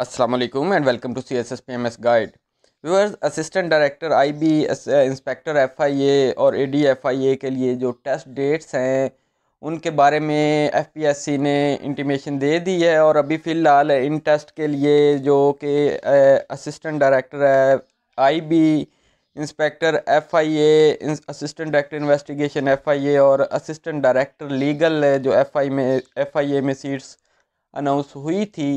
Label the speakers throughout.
Speaker 1: Aslam and welcome to C S S P M S guide viewers assistant director I B inspector F I A और A D F I ए के लिए जो test dates हैं उनके बारे में F P S C ने intimation दे दी है और अभी फ़िलहाल इन टेस्ट के लिए जो कि असिस्टेंट uh, डायरेक्टर है I B inspector F I A assistant director investigation F I A और असिस्टेंट डायरेक्टर लीगल जो एफ आई में एफ आई ए में सीट्स अनाउंस हुई थी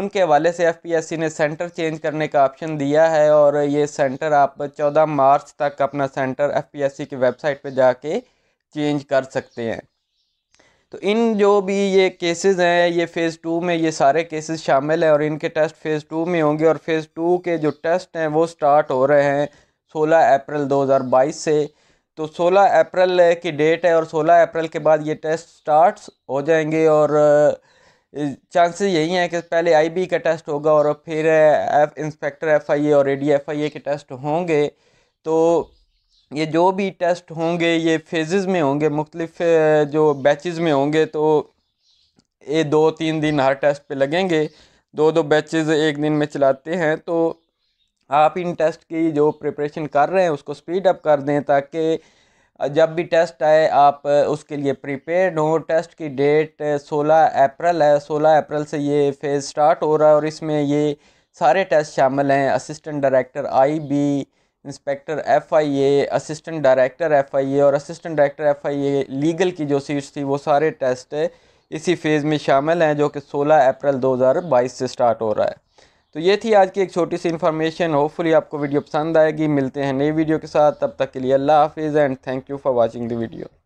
Speaker 1: उनके हवाले से एफपीएससी ने सेंटर चेंज करने का ऑप्शन दिया है और ये सेंटर आप 14 मार्च तक अपना सेंटर एफपीएससी की वेबसाइट पे जाके चेंज कर सकते हैं तो इन जो भी ये केसेस हैं ये फ़ेज़ टू में ये सारे केसेस शामिल हैं और इनके टेस्ट फ़ेज़ टू में होंगे और फ़ेज़ टू के जो टेस्ट हैं वो स्टार्ट हो रहे हैं 16 अप्रैल 2022 से तो 16 अप्रैल की डेट है और 16 अप्रैल के बाद ये टेस्ट स्टार्ट हो जाएंगे और चांसेस यही हैं कि पहले आईबी का टेस्ट होगा और फिर एफ इंस्पेक्टर एफआईए और एडीएफआईए के टेस्ट होंगे तो ये जो भी टेस्ट होंगे ये फेजेस में होंगे मुख्तलिफ जो बैचेस में होंगे तो ये दो तीन दिन हर टेस्ट पे लगेंगे दो दो बैचेस एक दिन में चलाते हैं तो आप इन टेस्ट की जो प्रिपरेशन कर रहे हैं उसको स्पीड अप कर दें ताकि जब भी टेस्ट आए आप उसके लिए प्रिपेयर्ड हो टेस्ट की डेट 16 अप्रैल है 16 अप्रैल से ये फेज़ स्टार्ट हो रहा है और इसमें ये सारे टेस्ट शामिल हैं assistant director IB inspector FIA assistant director FIA और असिस्टेंट डायरेक्टर एफआईए लीगल की जो सीट्स थी वो सारे टेस्ट इसी फेज़ में शामिल हैं जो कि सोलह अप्रैल दो से स्टार्ट हो रहा है तो ये थी आज की एक छोटी सी इन्फॉर्मेशन होपफुली आपको वीडियो पसंद आएगी मिलते हैं नई वीडियो के साथ तब तक के लिए अल्लाह हाफिज़ and thank you for watching the video